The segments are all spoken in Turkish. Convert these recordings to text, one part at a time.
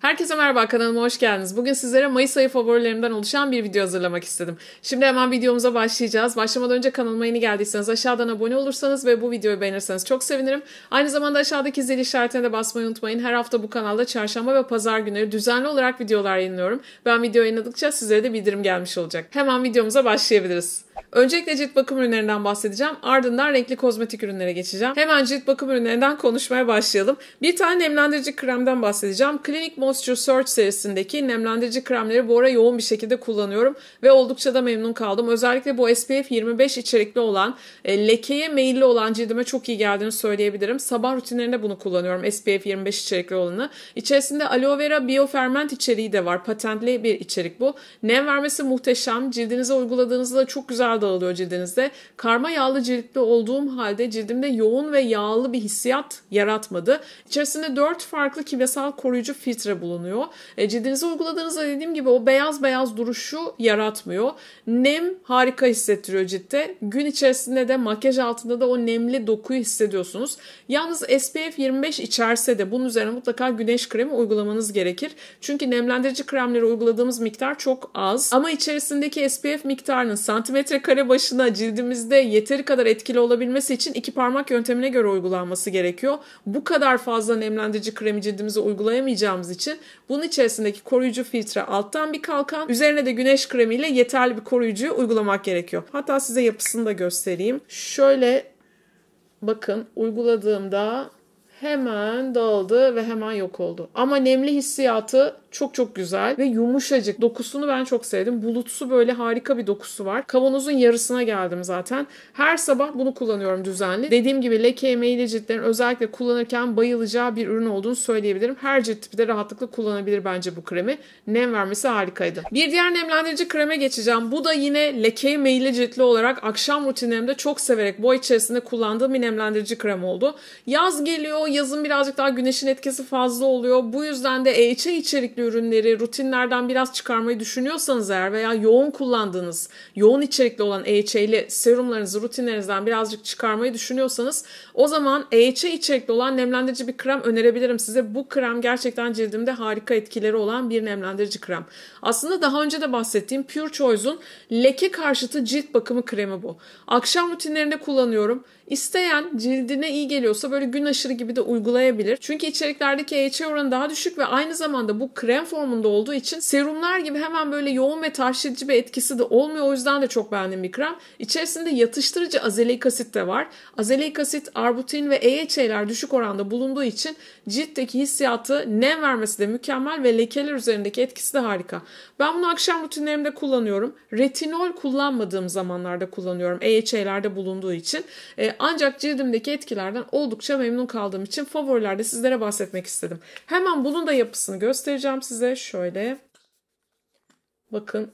Herkese merhaba kanalıma hoş geldiniz. Bugün sizlere Mayıs ayı favorilerimden oluşan bir video hazırlamak istedim. Şimdi hemen videomuza başlayacağız. Başlamadan önce kanalıma yeni geldiyseniz aşağıdan abone olursanız ve bu videoyu beğenirseniz çok sevinirim. Aynı zamanda aşağıdaki zil işaretine de basmayı unutmayın. Her hafta bu kanalda çarşamba ve pazar günleri düzenli olarak videolar yayınlıyorum. Ben video yayınladıkça sizlere de bildirim gelmiş olacak. Hemen videomuza başlayabiliriz. Öncelikle cilt bakım ürünlerinden bahsedeceğim. Ardından renkli kozmetik ürünlere geçeceğim. Hemen cilt bakım ürünlerinden konuşmaya başlayalım. Bir tane nemlendirici kremden bahsedeceğim. Klinik Mod Moisture Search serisindeki nemlendirici kremleri bu ara yoğun bir şekilde kullanıyorum ve oldukça da memnun kaldım. Özellikle bu SPF 25 içerikli olan e, lekeye meyilli olan cildime çok iyi geldiğini söyleyebilirim. Sabah rutinlerinde bunu kullanıyorum SPF 25 içerikli olanı. İçerisinde aloe vera bioferment içeriği de var. Patentli bir içerik bu. Nem vermesi muhteşem. Cildinize uyguladığınızda çok güzel dağılıyor cildinizde. Karma yağlı ciltli olduğum halde cildimde yoğun ve yağlı bir hissiyat yaratmadı. İçerisinde 4 farklı kimyasal koruyucu filtre bulunuyor. E, cildinize uyguladığınızda dediğim gibi o beyaz beyaz duruşu yaratmıyor. Nem harika hissettiriyor ciltte. Gün içerisinde de makyaj altında da o nemli dokuyu hissediyorsunuz. Yalnız SPF 25 içerse de bunun üzerine mutlaka güneş kremi uygulamanız gerekir. Çünkü nemlendirici kremleri uyguladığımız miktar çok az. Ama içerisindeki SPF miktarının santimetre kare başına cildimizde yeteri kadar etkili olabilmesi için iki parmak yöntemine göre uygulanması gerekiyor. Bu kadar fazla nemlendirici kremi cildimize uygulayamayacağımız için için bunun içerisindeki koruyucu filtre alttan bir kalkan. Üzerine de güneş kremiyle yeterli bir koruyucuyu uygulamak gerekiyor. Hatta size yapısını da göstereyim. Şöyle bakın uyguladığımda hemen dağıldı ve hemen yok oldu. Ama nemli hissiyatı çok çok güzel ve yumuşacık. Dokusunu ben çok sevdim. Bulutsu böyle harika bir dokusu var. Kavanozun yarısına geldim zaten. Her sabah bunu kullanıyorum düzenli. Dediğim gibi leke emeğiyle ciltlerin özellikle kullanırken bayılacağı bir ürün olduğunu söyleyebilirim. Her cilt tipi de rahatlıkla kullanabilir bence bu kremi. Nem vermesi harikaydı. Bir diğer nemlendirici kreme geçeceğim. Bu da yine leke emeğiyle ciltli olarak akşam rutinlerimde çok severek boy içerisinde kullandığım bir nemlendirici krem oldu. Yaz geliyor, yazın birazcık daha güneşin etkisi fazla oluyor. Bu yüzden de EHA içerikli ürünleri rutinlerden biraz çıkarmayı düşünüyorsanız eğer veya yoğun kullandığınız, yoğun içerikli olan EHA'li serumlarınızı rutinlerinizden birazcık çıkarmayı düşünüyorsanız o zaman EHA içerikli olan nemlendirici bir krem önerebilirim size. Bu krem gerçekten cildimde harika etkileri olan bir nemlendirici krem. Aslında daha önce de bahsettiğim Pure Choice'un leke karşıtı cilt bakımı kremi bu. Akşam rutinlerinde kullanıyorum. İsteyen cildine iyi geliyorsa böyle gün aşırı gibi de uygulayabilir. Çünkü içeriklerdeki EHA oranı daha düşük ve aynı zamanda bu krem formunda olduğu için serumlar gibi hemen böyle yoğun ve tahriş bir etkisi de olmuyor. O yüzden de çok beğendim bir krem. İçerisinde yatıştırıcı azelik asit de var. Azelik asit, arbutin ve EHA'ler düşük oranda bulunduğu için ciltteki hissiyatı nem vermesi de mükemmel ve lekeler üzerindeki etkisi de harika. Ben bunu akşam rutinlerimde kullanıyorum. Retinol kullanmadığım zamanlarda kullanıyorum. EHA'lerde bulunduğu için. E, ancak cildimdeki etkilerden oldukça memnun kaldığım için favorilerde sizlere bahsetmek istedim. Hemen bunun da yapısını göstereceğim size. Şöyle bakın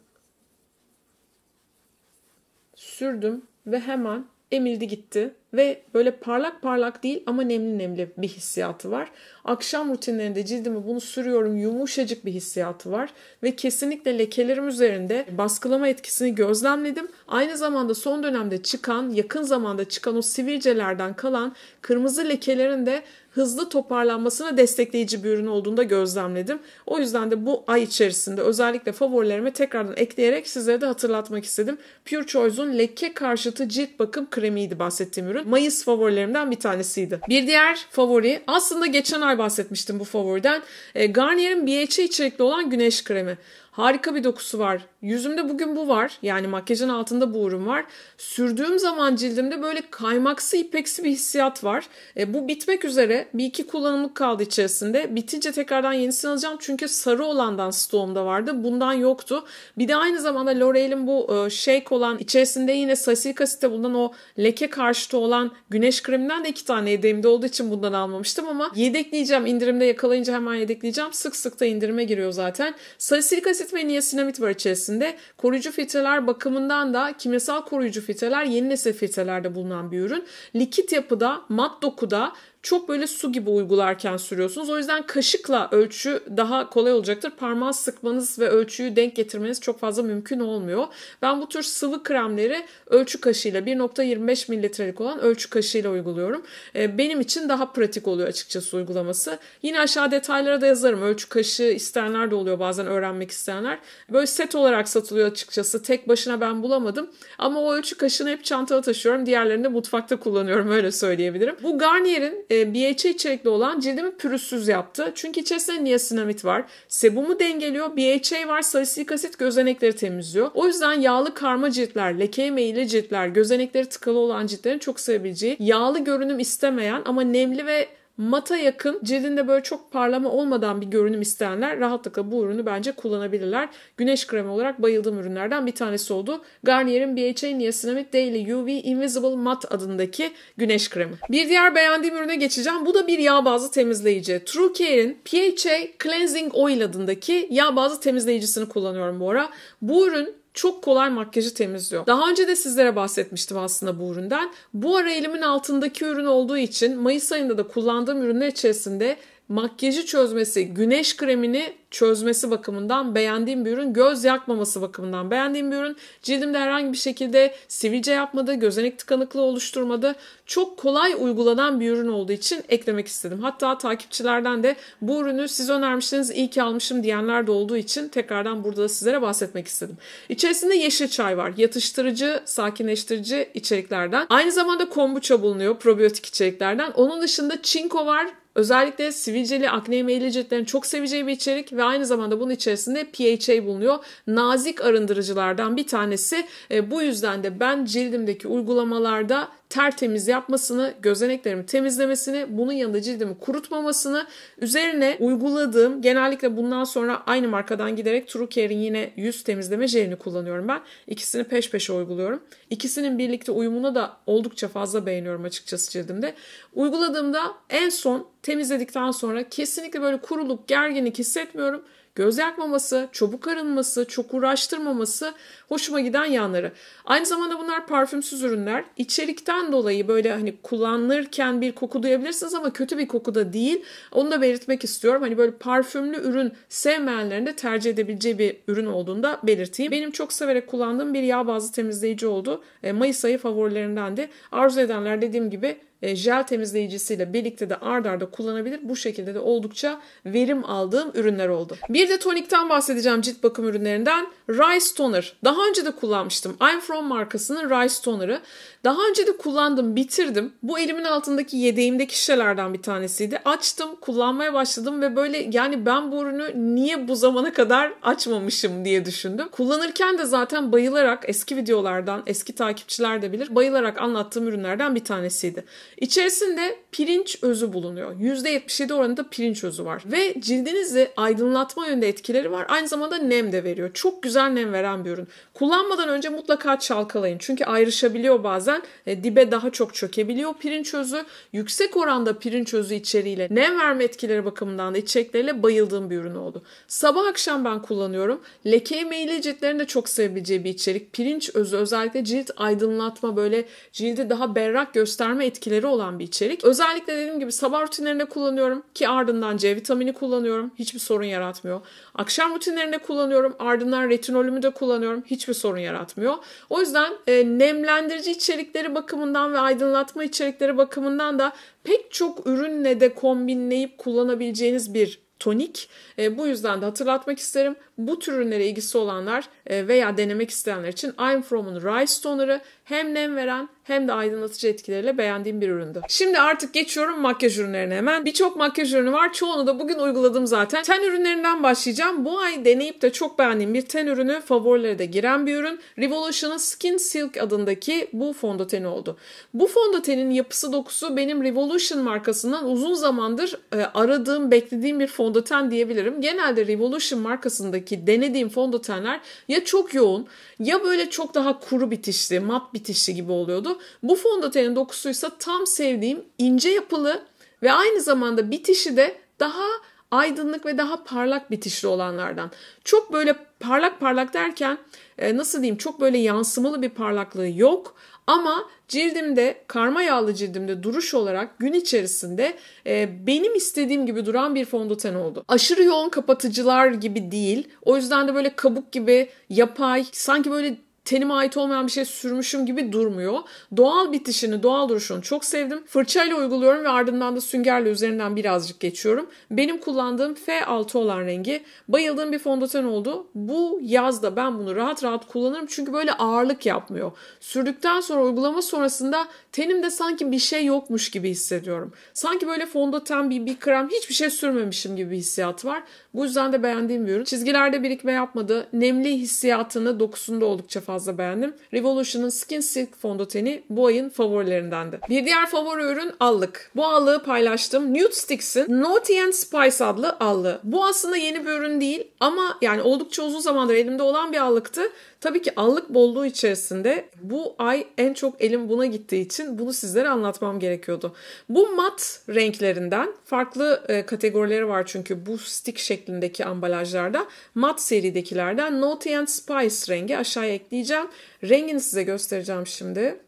sürdüm ve hemen emildi gitti ve böyle parlak parlak değil ama nemli nemli bir hissiyatı var. Akşam rutinlerinde cildime bunu sürüyorum yumuşacık bir hissiyatı var ve kesinlikle lekelerim üzerinde baskılama etkisini gözlemledim. Aynı zamanda son dönemde çıkan, yakın zamanda çıkan o sivilcelerden kalan kırmızı lekelerin de hızlı toparlanmasına destekleyici bir ürün olduğunu da gözlemledim. O yüzden de bu ay içerisinde özellikle favorilerime tekrardan ekleyerek sizlere de hatırlatmak istedim. Pure Choice'un leke karşıtı cilt bakım kremiydi bahsettiğim ürün ürün Mayıs favorilerimden bir tanesiydi. Bir diğer favori aslında geçen ay bahsetmiştim bu favoriden. E, Garnier'in BHA e içerikli olan güneş kremi. Harika bir dokusu var. Yüzümde bugün bu var. Yani makyajın altında bu ürün var. Sürdüğüm zaman cildimde böyle kaymaksı ipeksi bir hissiyat var. E, bu bitmek üzere. Bir iki kullanımlık kaldı içerisinde. Bitince tekrardan yenisini alacağım. Çünkü sarı olandan stoğumda vardı. Bundan yoktu. Bir de aynı zamanda L'Oreal'in bu e, shake olan içerisinde yine sasik asitte bulunan o leke karşıtı olan güneş kreminden de iki tane yedeğimde olduğu için bundan almamıştım ama yedekleyeceğim. İndirimde yakalayınca hemen yedekleyeceğim. Sık sık da indirime giriyor zaten. Sasik asit asit ve niasinamid var içerisinde. Koruyucu filtreler bakımından da kimyasal koruyucu filtreler yeni nesil filtrelerde bulunan bir ürün. Likit yapıda, mat dokuda çok böyle su gibi uygularken sürüyorsunuz. O yüzden kaşıkla ölçü daha kolay olacaktır. Parmağı sıkmanız ve ölçüyü denk getirmeniz çok fazla mümkün olmuyor. Ben bu tür sıvı kremleri ölçü kaşığıyla 1.25 mililitrelik olan ölçü kaşığıyla uyguluyorum. Ee, benim için daha pratik oluyor açıkçası uygulaması. Yine aşağı detaylara da yazarım. Ölçü kaşığı isteyenler de oluyor bazen öğrenmek isteyenler. Böyle set olarak satılıyor açıkçası. Tek başına ben bulamadım. Ama o ölçü kaşığını hep çantaya taşıyorum. Diğerlerini de mutfakta kullanıyorum öyle söyleyebilirim. Bu Garnier'in e, e, BHA içerikli olan cildimi pürüzsüz yaptı. Çünkü içerisinde niasinamid var. Sebumu dengeliyor. BHA var. Salisilik asit gözenekleri temizliyor. O yüzden yağlı karma ciltler, leke meyilli ciltler, gözenekleri tıkalı olan ciltlerin çok sevebileceği, yağlı görünüm istemeyen ama nemli ve Mata yakın cildinde böyle çok parlama olmadan bir görünüm isteyenler rahatlıkla bu ürünü bence kullanabilirler. Güneş kremi olarak bayıldığım ürünlerden bir tanesi oldu. Garnier'in BHA Niacinamide Daily UV Invisible Matte adındaki güneş kremi. Bir diğer beğendiğim ürüne geçeceğim. Bu da bir yağ bazlı temizleyici. True Care'in PHA Cleansing Oil adındaki yağ bazlı temizleyicisini kullanıyorum bu ara. Bu ürün çok kolay makyajı temizliyor. Daha önce de sizlere bahsetmiştim aslında bu üründen. Bu ara elimin altındaki ürün olduğu için Mayıs ayında da kullandığım ürünler içerisinde makyajı çözmesi, güneş kremini çözmesi bakımından beğendiğim bir ürün, göz yakmaması bakımından beğendiğim bir ürün. Cildimde herhangi bir şekilde sivilce yapmadı, gözenek tıkanıklığı oluşturmadı. Çok kolay uygulanan bir ürün olduğu için eklemek istedim. Hatta takipçilerden de bu ürünü siz önermişsiniz, iyi ki almışım diyenler de olduğu için tekrardan burada da sizlere bahsetmek istedim. İçerisinde yeşil çay var. Yatıştırıcı, sakinleştirici içeriklerden. Aynı zamanda kombuça bulunuyor, probiyotik içeriklerden. Onun dışında çinko var, Özellikle sivilceli akne meyilli ciltlerin çok seveceği bir içerik ve aynı zamanda bunun içerisinde PHA bulunuyor. Nazik arındırıcılardan bir tanesi. E, bu yüzden de ben cildimdeki uygulamalarda tertemiz yapmasını, gözeneklerimi temizlemesini, bunun yanında cildimi kurutmamasını, üzerine uyguladığım genellikle bundan sonra aynı markadan giderek True Care'in yine yüz temizleme jelini kullanıyorum ben. İkisini peş peşe uyguluyorum. İkisinin birlikte uyumuna da oldukça fazla beğeniyorum açıkçası cildimde. Uyguladığımda en son temizledikten sonra kesinlikle böyle kuruluk, gerginlik hissetmiyorum göz yakmaması, çabuk arınması, çok uğraştırmaması hoşuma giden yanları. Aynı zamanda bunlar parfümsüz ürünler. İçerikten dolayı böyle hani kullanırken bir koku duyabilirsiniz ama kötü bir koku da değil. Onu da belirtmek istiyorum. Hani böyle parfümlü ürün sevmeyenlerin de tercih edebileceği bir ürün olduğunu da belirteyim. Benim çok severek kullandığım bir yağ bazlı temizleyici oldu. E, Mayıs ayı favorilerimdendi. Arzu edenler dediğim gibi e, jel temizleyicisiyle birlikte de ard arda kullanabilir. Bu şekilde de oldukça verim aldığım ürünler oldu. Bir de tonikten bahsedeceğim cilt bakım ürünlerinden. Rice Toner. Daha önce de kullanmıştım. I'm From markasının Rice Toner'ı. Daha önce de kullandım, bitirdim. Bu elimin altındaki yedeğimdeki şişelerden bir tanesiydi. Açtım, kullanmaya başladım ve böyle yani ben bu ürünü niye bu zamana kadar açmamışım diye düşündüm. Kullanırken de zaten bayılarak eski videolardan, eski takipçiler de bilir, bayılarak anlattığım ürünlerden bir tanesiydi. İçerisinde pirinç özü bulunuyor. %77 oranında pirinç özü var. Ve cildinizi aydınlatma yönde etkileri var. Aynı zamanda nem de veriyor. Çok güzel nem veren bir ürün. Kullanmadan önce mutlaka çalkalayın. Çünkü ayrışabiliyor bazen. E, dibe daha çok çökebiliyor pirinç özü. Yüksek oranda pirinç özü içeriğiyle nem verme etkileri bakımından da içecekleriyle bayıldığım bir ürün oldu. Sabah akşam ben kullanıyorum. Leke meyilli ciltlerin de çok sevebileceği bir içerik. Pirinç özü özellikle cilt aydınlatma böyle cildi daha berrak gösterme etkileri faydaları olan bir içerik. Özellikle dediğim gibi sabah rutinlerinde kullanıyorum ki ardından C vitamini kullanıyorum. Hiçbir sorun yaratmıyor. Akşam rutinlerinde kullanıyorum. Ardından retinolümü de kullanıyorum. Hiçbir sorun yaratmıyor. O yüzden e, nemlendirici içerikleri bakımından ve aydınlatma içerikleri bakımından da pek çok ürünle de kombinleyip kullanabileceğiniz bir tonik. E, bu yüzden de hatırlatmak isterim bu tür ürünlere ilgisi olanlar e, veya denemek isteyenler için I'm From'un Rice Toner'ı hem nem veren hem de aydınlatıcı etkileriyle beğendiğim bir üründü. Şimdi artık geçiyorum makyaj ürünlerine hemen. Birçok makyaj ürünü var. Çoğunu da bugün uyguladım zaten. Ten ürünlerinden başlayacağım. Bu ay deneyip de çok beğendiğim bir ten ürünü favorilere de giren bir ürün. Revolution'ın Skin Silk adındaki bu fondöteni oldu. Bu fondötenin yapısı dokusu benim Revolution markasından uzun zamandır e, aradığım, beklediğim bir fondöten diyebilirim. Genelde Revolution markasındaki ki denediğim fondötenler ya çok yoğun ya böyle çok daha kuru bitişli, mat bitişli gibi oluyordu. Bu fondötenin dokusuysa tam sevdiğim ince yapılı ve aynı zamanda bitişi de daha aydınlık ve daha parlak bitişli olanlardan. Çok böyle parlak parlak derken e, nasıl diyeyim çok böyle yansımalı bir parlaklığı yok ama cildimde karma yağlı cildimde duruş olarak gün içerisinde e, benim istediğim gibi duran bir fondöten oldu. Aşırı yoğun kapatıcılar gibi değil. O yüzden de böyle kabuk gibi yapay sanki böyle tenime ait olmayan bir şey sürmüşüm gibi durmuyor. Doğal bitişini, doğal duruşunu çok sevdim. Fırçayla uyguluyorum ve ardından da süngerle üzerinden birazcık geçiyorum. Benim kullandığım F6 olan rengi bayıldığım bir fondöten oldu. Bu yazda ben bunu rahat rahat kullanırım çünkü böyle ağırlık yapmıyor. Sürdükten sonra uygulama sonrasında tenimde sanki bir şey yokmuş gibi hissediyorum. Sanki böyle fondöten bir, bir krem hiçbir şey sürmemişim gibi hissiyat var. Bu yüzden de beğendiğim bir ürün. Çizgilerde birikme yapmadı. Nemli hissiyatını dokusunda oldukça fazla beğendim. Revolution'ın Skin Silk fondöteni bu ayın favorilerindendi. Bir diğer favori ürün allık. Bu allığı paylaştım. Nude Sticks'in Naughty and Spice adlı allığı. Bu aslında yeni bir ürün değil ama yani oldukça uzun zamandır elimde olan bir allıktı. Tabii ki allık bolluğu içerisinde bu ay en çok elim buna gittiği için bunu sizlere anlatmam gerekiyordu. Bu mat renklerinden farklı e, kategorileri var çünkü bu stick şekli şeklindeki ambalajlarda mat seridekilerden Naughty and Spice rengi aşağıya ekleyeceğim. Rengini size göstereceğim şimdi.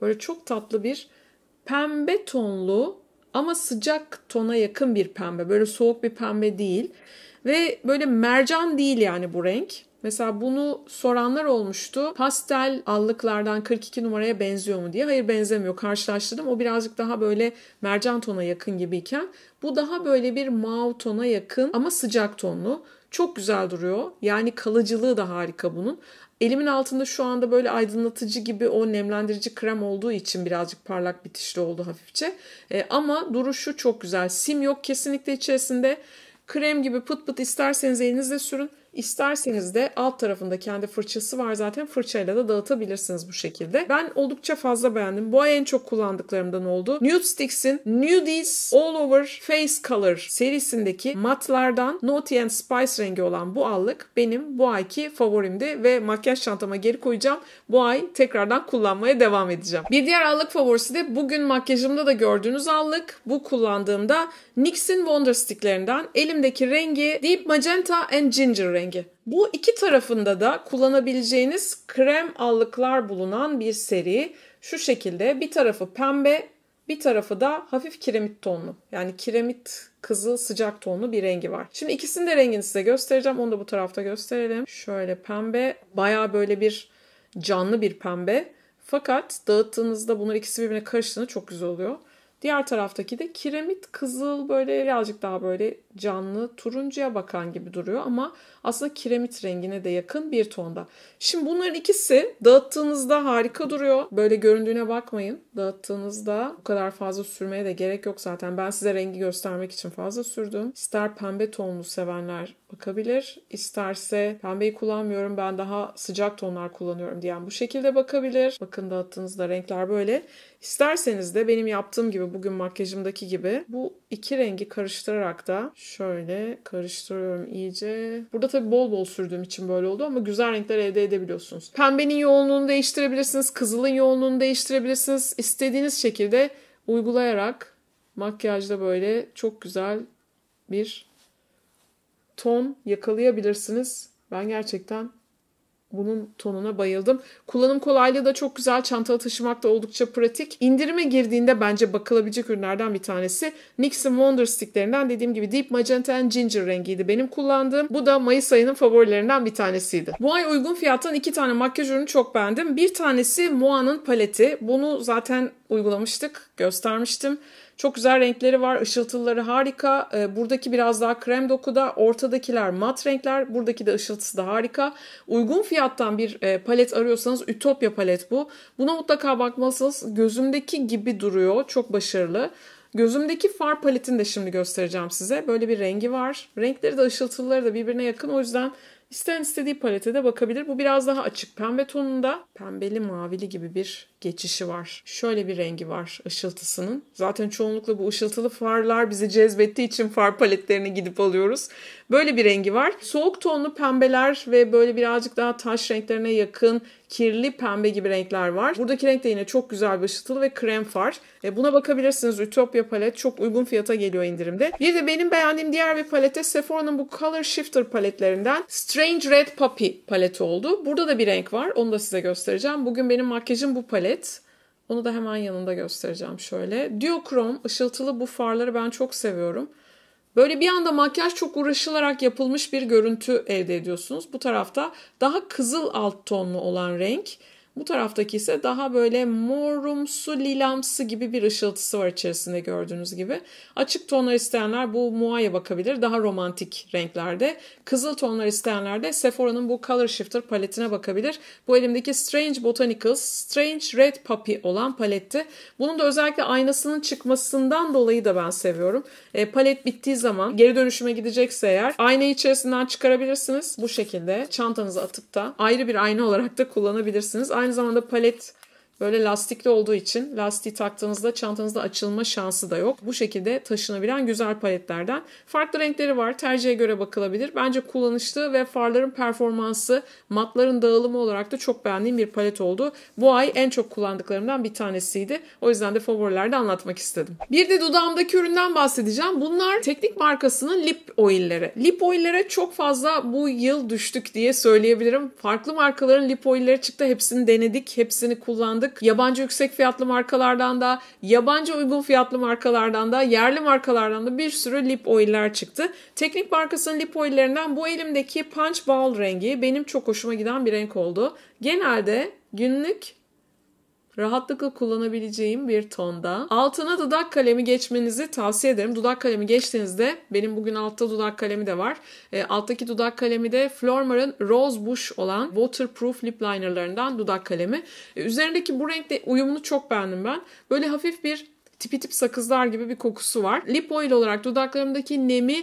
Böyle çok tatlı bir pembe tonlu ama sıcak tona yakın bir pembe. Böyle soğuk bir pembe değil. Ve böyle mercan değil yani bu renk. Mesela bunu soranlar olmuştu. Pastel allıklardan 42 numaraya benziyor mu diye. Hayır benzemiyor. Karşılaştırdım. O birazcık daha böyle mercan tona yakın gibiyken bu daha böyle bir mav tona yakın ama sıcak tonlu. Çok güzel duruyor. Yani kalıcılığı da harika bunun. Elimin altında şu anda böyle aydınlatıcı gibi o nemlendirici krem olduğu için birazcık parlak bitişli oldu hafifçe. E, ama duruşu çok güzel. Sim yok kesinlikle içerisinde. Krem gibi pıt pıt isterseniz elinizle sürün. İsterseniz de alt tarafında kendi fırçası var zaten fırçayla da dağıtabilirsiniz bu şekilde. Ben oldukça fazla beğendim. Bu ay en çok kullandıklarımdan oldu. Nude Sticks'in Nudies All Over Face Color serisindeki matlardan Naughty and Spice rengi olan bu allık benim bu ayki favorimdi ve makyaj çantama geri koyacağım. Bu ay tekrardan kullanmaya devam edeceğim. Bir diğer allık favorisi de bugün makyajımda da gördüğünüz allık. Bu kullandığımda NYX'in Wonder Stick'lerinden elimdeki rengi Deep Magenta and Ginger rengi rengi. Bu iki tarafında da kullanabileceğiniz krem allıklar bulunan bir seri. Şu şekilde bir tarafı pembe, bir tarafı da hafif kiremit tonlu. Yani kiremit kızıl sıcak tonlu bir rengi var. Şimdi ikisinin de rengini size göstereceğim. Onu da bu tarafta gösterelim. Şöyle pembe. Baya böyle bir canlı bir pembe. Fakat dağıttığınızda bunlar ikisi birbirine karıştığında çok güzel oluyor. Diğer taraftaki de kiremit kızıl böyle birazcık daha böyle canlı turuncuya bakan gibi duruyor ama aslında kiremit rengine de yakın bir tonda. Şimdi bunların ikisi dağıttığınızda harika duruyor. Böyle göründüğüne bakmayın. Dağıttığınızda bu kadar fazla sürmeye de gerek yok zaten. Ben size rengi göstermek için fazla sürdüm. İster pembe tonlu sevenler bakabilir. İsterse pembeyi kullanmıyorum ben daha sıcak tonlar kullanıyorum diyen bu şekilde bakabilir. Bakın dağıttığınızda renkler böyle. İsterseniz de benim yaptığım gibi bugün makyajımdaki gibi bu iki rengi karıştırarak da şöyle karıştırıyorum iyice. Burada tabii bol bol sürdüğüm için böyle oldu ama güzel renkler elde edebiliyorsunuz. Pembenin yoğunluğunu değiştirebilirsiniz, kızılın yoğunluğunu değiştirebilirsiniz. İstediğiniz şekilde uygulayarak makyajda böyle çok güzel bir ton yakalayabilirsiniz. Ben gerçekten bunun tonuna bayıldım. Kullanım kolaylığı da çok güzel. Çantada taşımak da oldukça pratik. İndirime girdiğinde bence bakılabilecek ürünlerden bir tanesi. Nixon Wonder Stick'lerinden dediğim gibi Deep Magenta and Ginger rengiydi benim kullandığım. Bu da Mayıs ayının favorilerinden bir tanesiydi. Bu ay uygun fiyattan iki tane makyaj ürünü çok beğendim. Bir tanesi Moa'nın paleti. Bunu zaten uygulamıştık göstermiştim. Çok güzel renkleri var. Işıltıları harika. Ee, buradaki biraz daha krem dokuda. Ortadakiler mat renkler. Buradaki de ışıltısı da harika. Uygun fiyattan bir e, palet arıyorsanız Ütopya palet bu. Buna mutlaka bakmalısınız. Gözümdeki gibi duruyor. Çok başarılı. Gözümdeki far paletini de şimdi göstereceğim size. Böyle bir rengi var. Renkleri de ışıltıları da birbirine yakın. O yüzden İsteyen istediği palete de bakabilir. Bu biraz daha açık pembe tonunda. Pembeli mavili gibi bir geçişi var. Şöyle bir rengi var ışıltısının. Zaten çoğunlukla bu ışıltılı farlar bizi cezbettiği için far paletlerini gidip alıyoruz. Böyle bir rengi var. Soğuk tonlu pembeler ve böyle birazcık daha taş renklerine yakın kirli pembe gibi renkler var. Buradaki renk de yine çok güzel bir ışıltılı ve krem far. E buna bakabilirsiniz. Ütopya palet çok uygun fiyata geliyor indirimde. Bir de benim beğendiğim diğer bir palete Sephora'nın bu Color Shifter paletlerinden Strange Red Puppy paleti oldu. Burada da bir renk var. Onu da size göstereceğim. Bugün benim makyajım bu palet. Onu da hemen yanında göstereceğim şöyle. Duochrome ışıltılı bu farları ben çok seviyorum. Böyle bir anda makyaj çok uğraşılarak yapılmış bir görüntü elde ediyorsunuz. Bu tarafta daha kızıl alt tonlu olan renk bu taraftaki ise daha böyle morumsu, lilamsı gibi bir ışıltısı var içerisinde gördüğünüz gibi. Açık tonlar isteyenler bu muaya bakabilir. Daha romantik renklerde. Kızıl tonlar isteyenler de Sephora'nın bu Color Shifter paletine bakabilir. Bu elimdeki Strange Botanicals, Strange Red Puppy olan paletti. Bunun da özellikle aynasının çıkmasından dolayı da ben seviyorum. E, palet bittiği zaman geri dönüşüme gidecekse eğer aynayı içerisinden çıkarabilirsiniz. Bu şekilde çantanıza atıp da ayrı bir ayna olarak da kullanabilirsiniz. Aynı Dans on the palette Böyle lastikli olduğu için lastiği taktığınızda çantanızda açılma şansı da yok. Bu şekilde taşınabilen güzel paletlerden. Farklı renkleri var. Tercihe göre bakılabilir. Bence kullanışlı ve farların performansı, matların dağılımı olarak da çok beğendiğim bir palet oldu. Bu ay en çok kullandıklarımdan bir tanesiydi. O yüzden de favorilerde anlatmak istedim. Bir de dudağımdaki üründen bahsedeceğim. Bunlar teknik markasının lip oilleri. Lip oillere çok fazla bu yıl düştük diye söyleyebilirim. Farklı markaların lip oilleri çıktı. Hepsini denedik, hepsini kullandık başladık. Yabancı yüksek fiyatlı markalardan da, yabancı uygun fiyatlı markalardan da, yerli markalardan da bir sürü lip oiller çıktı. Teknik markasının lip oillerinden bu elimdeki punch ball rengi benim çok hoşuma giden bir renk oldu. Genelde günlük rahatlıkla kullanabileceğim bir tonda. Altına dudak kalemi geçmenizi tavsiye ederim. Dudak kalemi geçtiğinizde benim bugün altta dudak kalemi de var. E, alttaki dudak kalemi de Flormer'ın Rose Bush olan waterproof lip linerlarından dudak kalemi. E, üzerindeki bu renkte uyumunu çok beğendim ben. Böyle hafif bir tipi tip sakızlar gibi bir kokusu var. Lip oil olarak dudaklarımdaki nemi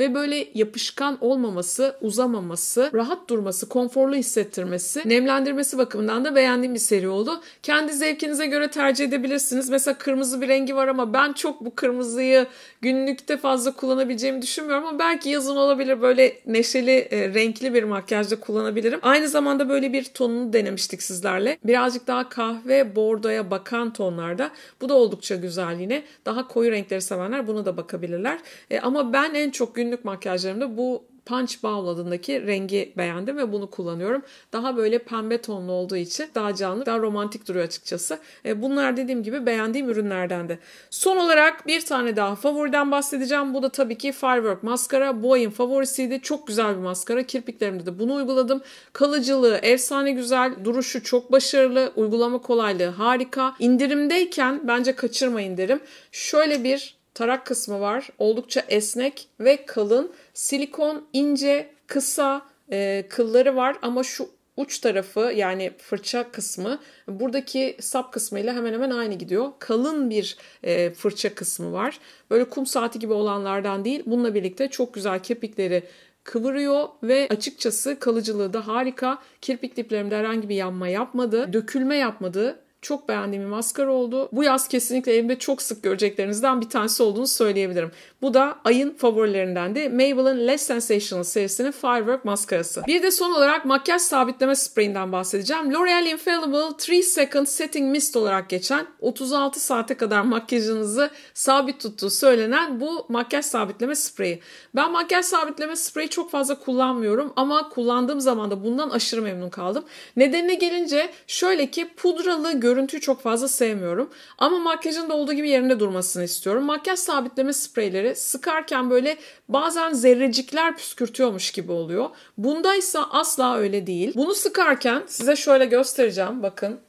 ve böyle yapışkan olmaması, uzamaması, rahat durması, konforlu hissettirmesi, nemlendirmesi bakımından da beğendiğim bir seri oldu. Kendi zevkinize göre tercih edebilirsiniz. Mesela kırmızı bir rengi var ama ben çok bu kırmızıyı günlükte fazla kullanabileceğimi düşünmüyorum ama belki yazın olabilir böyle neşeli, e, renkli bir makyajda kullanabilirim. Aynı zamanda böyle bir tonunu denemiştik sizlerle. Birazcık daha kahve, bordoya bakan tonlarda. Bu da oldukça güzel yine. Daha koyu renkleri sevenler buna da bakabilirler. E, ama ben en çok gün günlük makyajlarımda bu Punch Bowl adındaki rengi beğendim ve bunu kullanıyorum. Daha böyle pembe tonlu olduğu için daha canlı, daha romantik duruyor açıkçası. E, bunlar dediğim gibi beğendiğim ürünlerden de. Son olarak bir tane daha favoriden bahsedeceğim. Bu da tabii ki Firework maskara. Bu ayın favorisiydi. Çok güzel bir maskara. Kirpiklerimde de bunu uyguladım. Kalıcılığı efsane güzel. Duruşu çok başarılı. Uygulama kolaylığı harika. İndirimdeyken bence kaçırmayın derim. Şöyle bir tarak kısmı var. Oldukça esnek ve kalın. Silikon ince, kısa e, kılları var ama şu uç tarafı yani fırça kısmı buradaki sap kısmıyla hemen hemen aynı gidiyor. Kalın bir e, fırça kısmı var. Böyle kum saati gibi olanlardan değil. Bununla birlikte çok güzel kirpikleri kıvırıyor ve açıkçası kalıcılığı da harika. Kirpik diplerimde herhangi bir yanma yapmadı, dökülme yapmadı çok beğendiğim bir maskara oldu. Bu yaz kesinlikle evimde çok sık göreceklerinizden bir tanesi olduğunu söyleyebilirim. Bu da ayın favorilerinden de Maybelline Less Sensational serisinin Firework maskarası. Bir de son olarak makyaj sabitleme spreyinden bahsedeceğim. L'Oreal Infallible 3 Second Setting Mist olarak geçen 36 saate kadar makyajınızı sabit tuttuğu söylenen bu makyaj sabitleme spreyi. Ben makyaj sabitleme spreyi çok fazla kullanmıyorum ama kullandığım zaman da bundan aşırı memnun kaldım. Nedenine gelince şöyle ki pudralı gö- görüntüyü çok fazla sevmiyorum. Ama makyajın da olduğu gibi yerinde durmasını istiyorum. Makyaj sabitleme spreyleri sıkarken böyle bazen zerrecikler püskürtüyormuş gibi oluyor. Bundaysa asla öyle değil. Bunu sıkarken size şöyle göstereceğim bakın.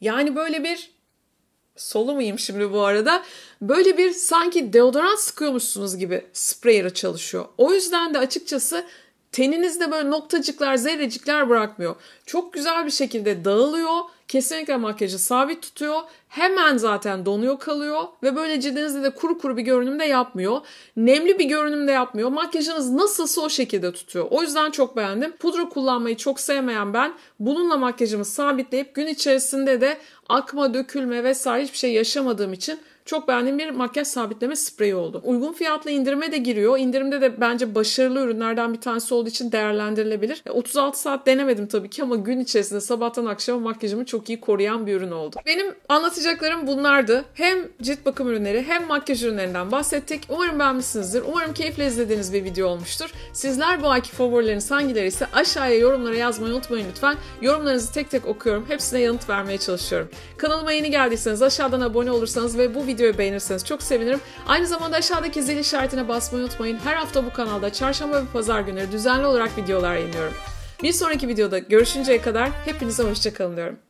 Yani böyle bir solu muyum şimdi bu arada? Böyle bir sanki deodorant sıkıyormuşsunuz gibi spreyere çalışıyor. O yüzden de açıkçası teninizde böyle noktacıklar, zerrecikler bırakmıyor. Çok güzel bir şekilde dağılıyor. Kesinlikle makyajı sabit tutuyor. Hemen zaten donuyor kalıyor ve böyle cildinizde de kuru kuru bir görünüm de yapmıyor. Nemli bir görünüm de yapmıyor. Makyajınız nasılsa o şekilde tutuyor. O yüzden çok beğendim. Pudra kullanmayı çok sevmeyen ben bununla makyajımı sabitleyip gün içerisinde de akma, dökülme vesaire hiçbir şey yaşamadığım için çok beğendiğim bir makyaj sabitleme spreyi oldu. Uygun fiyatla indirime de giriyor. İndirimde de bence başarılı ürünlerden bir tanesi olduğu için değerlendirilebilir. 36 e, saat denemedim tabii ki ama gün içerisinde sabahtan akşama makyajımı çok iyi koruyan bir ürün oldu. Benim anlatacaklarım bunlardı. Hem cilt bakım ürünleri hem makyaj ürünlerinden bahsettik. Umarım beğenmişsinizdir. Umarım keyifle izlediğiniz bir video olmuştur. Sizler bu ayki favorileriniz hangileri ise aşağıya yorumlara yazmayı unutmayın lütfen. Yorumlarınızı tek tek okuyorum. Hepsine yanıt vermeye çalışıyorum. Kanalıma yeni geldiyseniz aşağıdan abone olursanız ve bu video videoyu beğenirseniz çok sevinirim. Aynı zamanda aşağıdaki zil işaretine basmayı unutmayın. Her hafta bu kanalda çarşamba ve pazar günleri düzenli olarak videolar yayınlıyorum. Bir sonraki videoda görüşünceye kadar hepinize hoşçakalın diyorum.